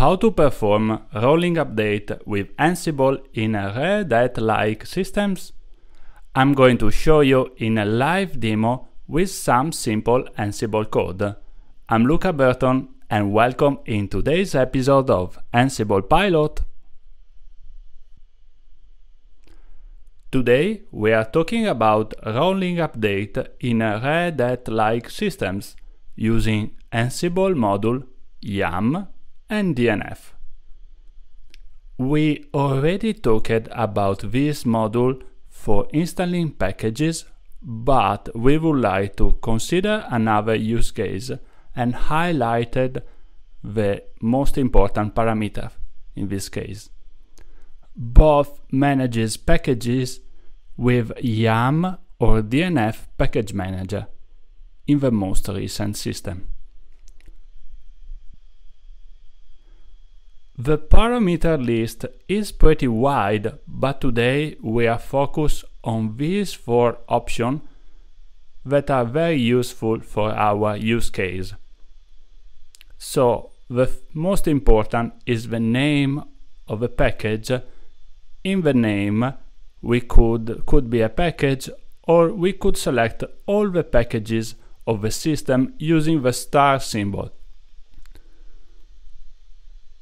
how to perform rolling update with Ansible in a Red Hat-like systems? I'm going to show you in a live demo with some simple Ansible code. I'm Luca Burton and welcome in today's episode of Ansible Pilot. Today we are talking about rolling update in a Red Hat-like systems using Ansible module yum and DNF. We already talked about this module for installing packages, but we would like to consider another use case and highlighted the most important parameter in this case. Both manages packages with YAM or DNF package manager in the most recent system. The parameter list is pretty wide, but today we are focused on these four options that are very useful for our use case. So the most important is the name of the package. In the name we could, could be a package or we could select all the packages of the system using the star symbol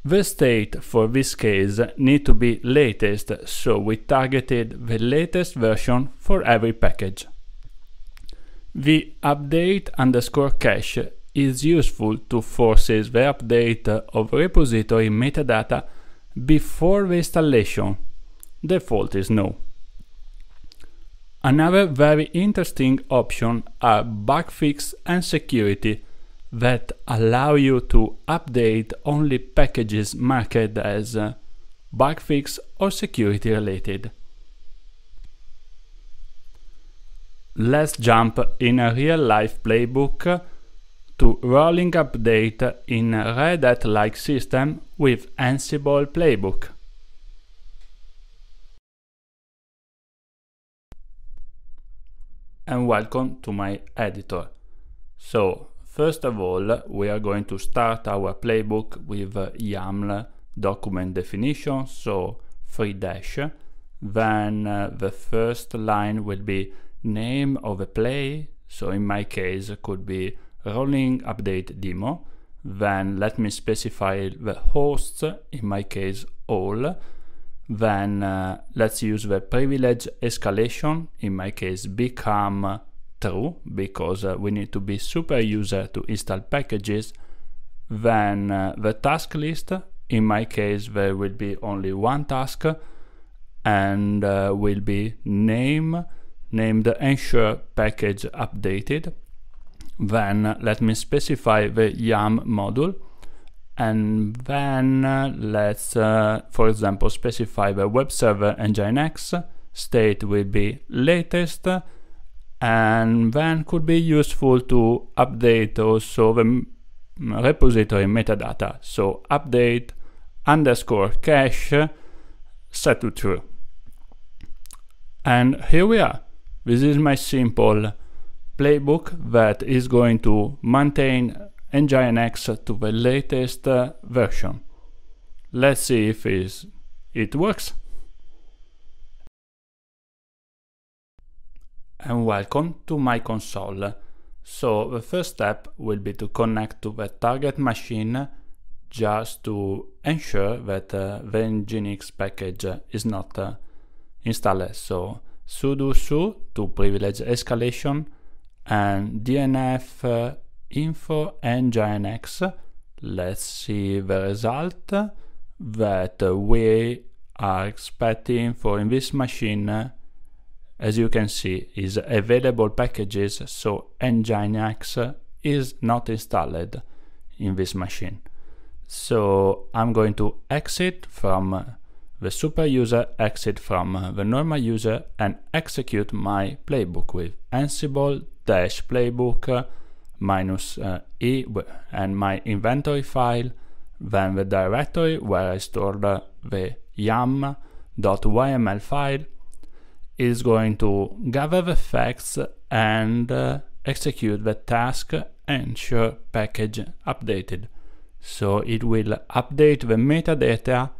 the state for this case need to be latest, so we targeted the latest version for every package. The update underscore cache is useful to forces the update of repository metadata before the installation. Default is no. Another very interesting option are bug fix and security that allow you to update only packages marked as uh, bug fix or security related. Let's jump in a real life playbook to rolling update in Red Hat-like system with Ansible playbook. And welcome to my editor. So First of all, we are going to start our playbook with YAML document definition, so free dash. Then uh, the first line will be name of a play, so in my case could be rolling update demo. Then let me specify the hosts, in my case all. Then uh, let's use the privilege escalation, in my case become true because uh, we need to be super user to install packages then uh, the task list in my case there will be only one task and uh, will be name named ensure package updated then uh, let me specify the yam module and then uh, let's uh, for example specify the web server nginx state will be latest and then could be useful to update also the repository metadata. So update underscore cache set to true. And here we are. This is my simple playbook that is going to maintain nginx to the latest uh, version. Let's see if it works. and welcome to my console. So the first step will be to connect to the target machine just to ensure that uh, the nginx package is not uh, installed. So sudo su to privilege escalation and dnf uh, info nginx. Let's see the result that we are expecting for in this machine as you can see, is available packages, so Nginx is not installed in this machine. So I'm going to exit from the super user, exit from the normal user and execute my playbook with ansible dash playbook minus uh, e and my inventory file, then the directory where I stored the yam.yml file is going to gather the facts and uh, execute the task and show package updated. So it will update the metadata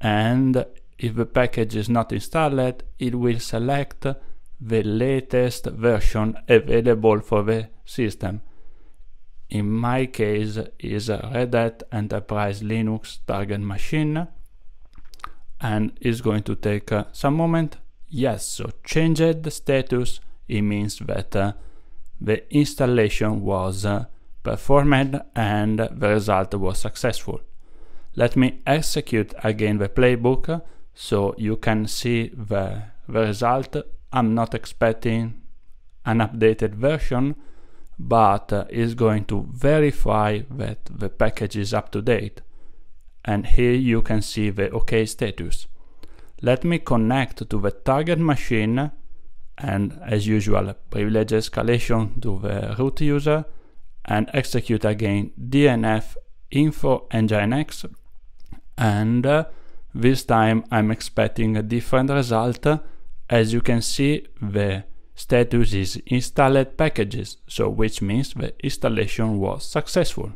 and if the package is not installed, it will select the latest version available for the system. In my case is Red Hat Enterprise Linux target machine and is going to take uh, some moment yes, so changed the status, it means that uh, the installation was uh, performed and the result was successful. Let me execute again the playbook uh, so you can see the, the result. I'm not expecting an updated version, but uh, is going to verify that the package is up to date. And here you can see the OK status. Let me connect to the target machine and as usual privilege escalation to the root user and execute again dnf info nginx and uh, this time I'm expecting a different result. As you can see the status is installed packages, so which means the installation was successful.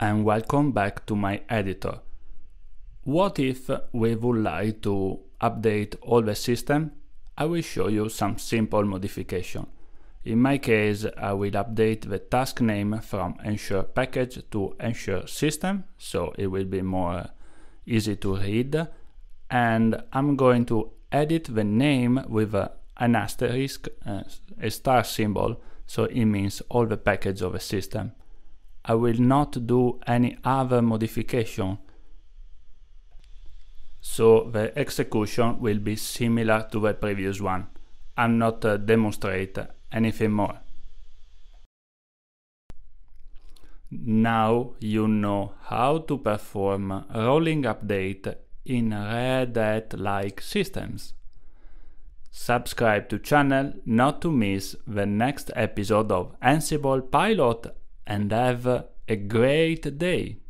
And welcome back to my editor. What if we would like to update all the system? I will show you some simple modification. In my case, I will update the task name from ensure package to ensure system, so it will be more easy to read. And I'm going to edit the name with an asterisk, uh, a star symbol, so it means all the package of a system. I will not do any other modification so the execution will be similar to the previous one and not uh, demonstrate anything more. Now you know how to perform rolling update in Red Hat-like systems. Subscribe to channel not to miss the next episode of Ansible Pilot and have a great day!